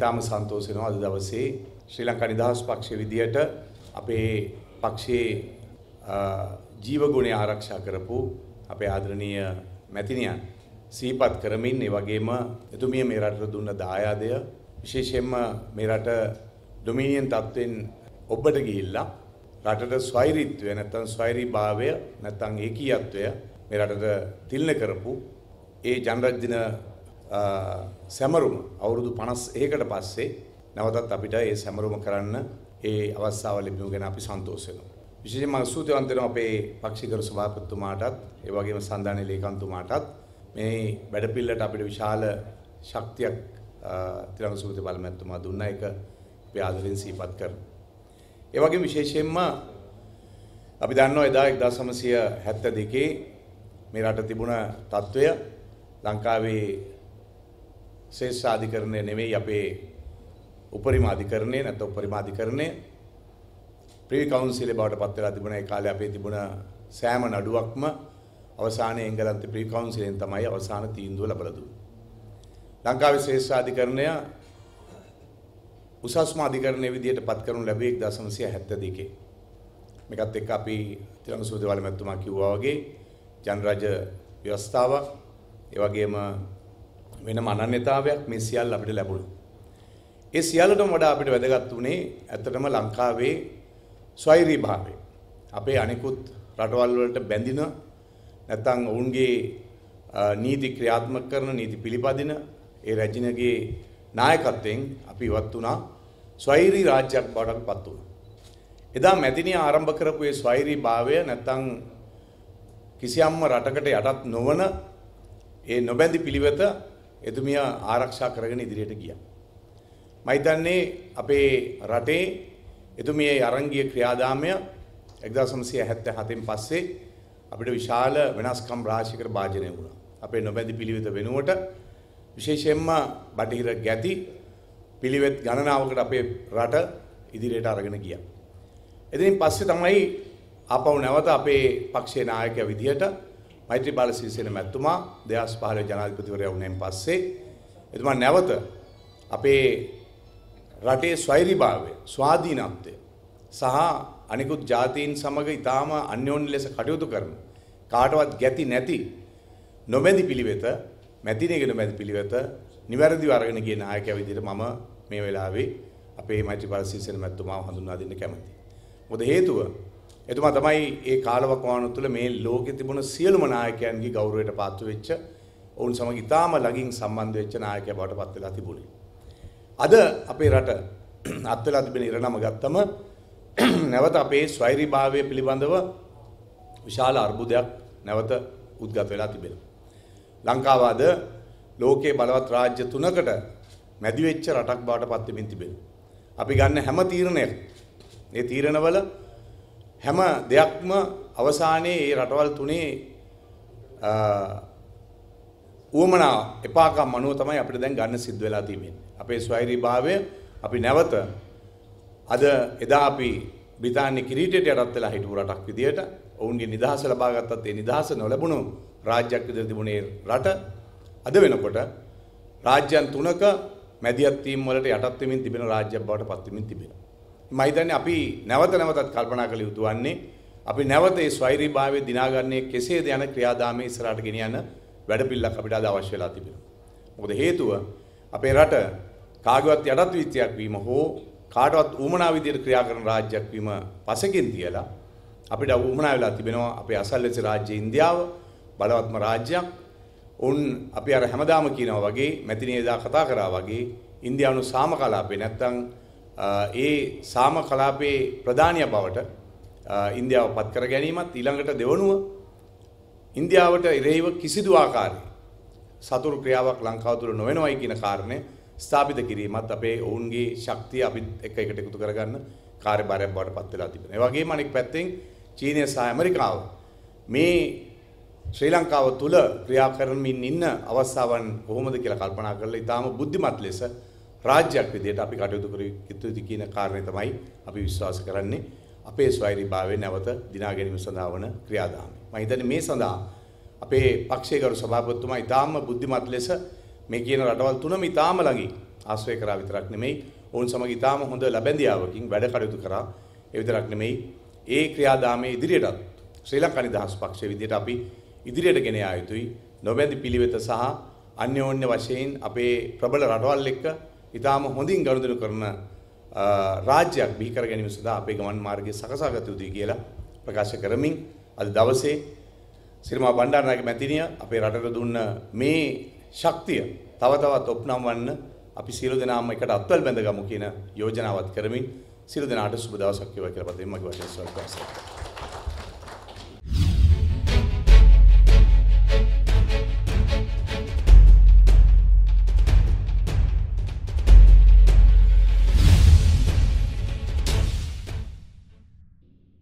ඉතාම සන්තෝෂ වෙනවා අද දවසේ ශ්‍රී ලංකා නිදහස් පක්ෂයේ විදියට අපේ පක්ෂයේ ජීව ගුණය ආරක්ෂා කරපු අපේ ආදරණීය මැතිණියන් සීපත් කරමින් ඒ වගේම එතුමිය මේ රටට දුන්න දායාදය විශේෂයෙන්ම මේ රට ඩොමිනියන් තත්ත්වෙන් ඔබට ගිහිල්ලා රටට ස්වෛරීත්වය නැත්නම් ස්වෛරීභාවය නැත්නම් ඒකීයත්වය මේ රටට තිල්න කරපු ඒ ජනරජ්‍යන සැමරුම අවුරුදු 51කට පස්සේ නැවතත් අපිට ඒ සැමරුම කරන්න ඒ අවස්ථාව ලැබුණ ගැන අපි සන්තෝෂ වෙනවා. විශේෂයෙන්ම සූතිවන්ත වෙනවා අපේ පක්ෂිකරු සභාපතිතුමාටත් ඒ වගේම සන්දානයේ ලේකම්තුමාටත් මේ වැඩපිළිවෙලට අපිට විශාල ශක්තියක් තිරංග සූති බලමැතිතුමා දුන්න එක අපි ආදරෙන් සිහිපත් කරනවා. ඒ වගේම විශේෂයෙන්ම අපි දන්නවා එදා 1972 මේ රට තිබුණ තත්වය ලංකාවේ ශේෂාධිකරණය නෙවෙයි අපේ උපරිම අධිකරණය නැත්නම් උපරිම අධිකරණය ප්‍රී කවුන්සිලේ බවට පත් වෙලා තිබුණා ඒ කාලේ අපේ තිබුණ සෑම නඩුවක්ම අවසානයේ එංගලන්ත ප්‍රී කවුන්සිලෙන් තමයි අවසාන තීන්දුව ලබලා දුන්නේ. ලංකාවේ ශේෂාධිකරණය උසස්ම අධිකරණයේ විදියට පත් කරනු ලැබුවේ 1972 මේකත් එක්ක අපි තිරංගසූදේවාල මැතිතුමා කිව්වා වගේ ජනරජ ව්‍යවස්ථාවක් ඒ වගේම වෙනම අනන්‍යතාවයක් මේ සියල්ල අපිට ලැබුණා. ඒ සියල්ලටම වඩා අපිට වැදගත් වුණේ ඇත්තටම ලංකාවේ ස්වෛරීභාවය. අපේ අනිකුත් රටවල් වලට බැඳින නැත්නම් ඔවුන්ගේ නීති ක්‍රියාත්මක කරන නීති පිළිපදින ඒ රැජිනගේ නායකත්වයෙන් අපි ඉවත් වුණා ස්වෛරී රාජ්‍යයක් බවට පත් වුණා. එදා මැතිණිය ආරම්භ කරපු ඒ ස්වෛරීභාවය නැත්නම් කිසියම්ම රටකට යටත් නොවන ඒ නොබැඳි පිළිවෙත එතුමිය ආරක්ෂා කරගෙන ඉදිරියට ගියා. මම හිතන්නේ අපේ රටේ එතුමියේ අරංගිය ක්‍රියාදාමය 1977න් පස්සේ අපිට විශාල වෙනස්කම් රාශියකට භාජනය වුණා. අපේ නොබැඳි පිළිවෙත වෙනුවට විශේෂයෙන්ම බටහිර ගැති පිළිවෙත් ගණනාවකට අපේ රට ඉදිරියට අරගෙන ගියා. එතනින් පස්සේ තමයි ආපහු නැවත අපේ පක්ෂයේ නායකයා විදියට මෛත්‍රීපාල සිරිසේන මැතිතුමා 2015 ජනාධිපතිවරයා වුණෙන් පස්සේ එතුමා නැවත අපේ රටේ ස්වෛරීභාවය ස්වාධීනත්වය සහ අනිකුත් ජාතීන් සමග ඊටාම අන්‍යෝන්‍ය ලෙස කටයුතු කරන කාටවත් ගැති නැති නොමැති පිළිවෙත මැතිනේගෙන මැති පිළිවෙත නිවැරදිව අරගෙන ගිය නායකයා විදිහට මම මේ වෙලාවේ අපේ මෛත්‍රීපාල සිරිසේන මැතිතුමාව හඳුන්වා දෙන්න කැමතියි. මොකද හේතුව එතුමා තමයි ඒ කාලවකවානුව තුළ මේ ලෝකෙ තිබුණ සියලුම නායකයන්ගේ ගෞරවයට පාත්‍ර වෙච්ච ඔවුන් සමග ඉතාම ළඟින් සම්බන්ධ වෙච්ච නායකයා බවට පත් වෙලා තිබුණේ. අද අපේ රට අත් වෙලා තිබෙන ඉරණම ගත්තම නැවත අපේ ස්වෛරීභාවය පිළිබඳව විශාල අර්බුදයක් නැවත උද්ගත වෙලා තිබෙනවා. ලංකාව අද ලෝකයේ බලවත් රාජ්‍ය තුනකට මැදි වෙච්ච රටක් බවට පත් වෙමින් තිබෙනවා. අපි ගන්න හැම තීරණයක් ඒ තීරණවල හැම දෙයක්ම අවසානයේ මේ රටවල් තුනේ ඌමනා එපාකම් අනුව තමයි අපිට දැන් ගන්න සිද්ධ වෙලා තියෙන්නේ. අපේ ස්වෛරීභාවය අපි නැවත අද එදා අපි බ්‍රිතාන්‍ය කිරීටයට යටත් වෙලා හිටපු රටක් විදියට ඔවුන්ගේ නිදහස ලබා ගත්තත් ඒ නිදහස නොලැබුණු රාජ්‍යයක් විදිහට තිබුණේ රට අද වෙනකොට රාජ්‍යයන් තුනක මැදිහත් වීම වලට යටත් වෙමින් තිබෙන රාජ්‍යයක් බවට පත් වෙමින් තිබෙනවා. මහිතන්නේ අපි නැවත නැවතත් කල්පනා කළ යුතු වන්නේ අපි නැවත ඒ ස්වෛරීභාවයේ දිනාගන්නේ කෙසේද යන ක්‍රියාදාමයේ ඉස්සරහට ගෙනියන වැඩපිළිවෙලක් අපිට අද අවශ්‍ය වෙලා තිබෙනවා. මොකද හේතුව අපේ රට කාගවත් යටත් විත්‍යක් වීම හෝ කාටවත් ඌමනා විදියට ක්‍රියා කරන රාජ්‍යයක් වීම පසෙකින් තියලා අපිට ඌමනා වෙලා තිබෙනවා අපේ අසල්වැසි රාජ්‍ය ඉන්දියාව බලවත්ම රාජ්‍යයක්. උන් අපි අර හැමදාම කියනවා වගේ මැතිනියදා කතා කරා වගේ ඉන්දියානු සාම කලාපේ නැත්තම් ඒ සාම කලාපයේ ප්‍රධානිය බවට ඉන්දියාව පත් කර ගැනීමත් ඊළඟට දෙවනුව ඉන්දියාවට ඉරෙහිව කිසිදු ආකාරයක සතුරු ක්‍රියාවක් ලංකාව තුළ නොවනවයි කියන කාරණය ස්ථාපිත කිරීමත් අපේ ඔවුන්ගේ ශක්තිය අපිත් එක්ක එකට එකතු කරගන්න කාර්යභාරයක් බවට පත් වෙලා තිබෙනවා. ඒ වගේම අනෙක් පැත්තෙන් චීනය සහ ඇමරිකාව මේ ශ්‍රී ලංකාව තුළ ක්‍රියා කරමින් ඉන්න අවස්ථාවන් කොහොමද කියලා කල්පනා කරලා ඊටාම බුද්ධිමත් ලෙස රාජ්‍යයක් විදිහට අපි කටයුතු කර යුතුයි කියන කාරණේ තමයි අපි විශ්වාස කරන්නේ අපේ ස්වෛරීභාවය නැවත දිනා ගැනීම සඳහා වන ක්‍රියාදාමය. මම හිතන්නේ මේ සඳහා අපේ පක්ෂයේ ගරු සභාපතිතුමා ඉතාම බුද්ධිමත් ලෙස මේ කියන රටවල් තුනම ඉතාම ළඟින් ආශ්‍රය කරා විතරක් නෙමෙයි ඔවුන් සමග ඉතාම හොඳ ලැබැඳියාවකින් වැඩ කටයුතු කරා ඒ විතරක් නෙමෙයි ඒ ක්‍රියාදාමයේ ඉදිරියටත් ශ්‍රී ලංකා නිදහස් පක්ෂයේ විදිහට අපි ඉදිරියට ගෙන ආ යුතුයි නොබැඳි පිළිවෙත සහ අන්‍යෝන්‍ය වශයෙන් අපේ ප්‍රබල රටවල් එක්ක ඉතාම හොඳින් ගනුදෙනු කරන රාජ්‍යයක් බිහි කර ගැනීම සඳහා අපේ ගමන් මාර්ගය සකසා ගත යුතුයි කියලා ප්‍රකාශ කරමින් අද දවසේ සිරිමා බණ්ඩාරනායක මැතිණිය අපේ රටට දුන්න මේ ශක්තිය තව තවත් ඔප්නම්වන්න අපි සියලු දෙනාම එකට අත්වල් බැඳගමු කියන යෝජනාවත් කරමින් සියලු දෙනාට සුබ දවසක් වේවා කියලා පතමින් මගේ වචන සල්පස්සා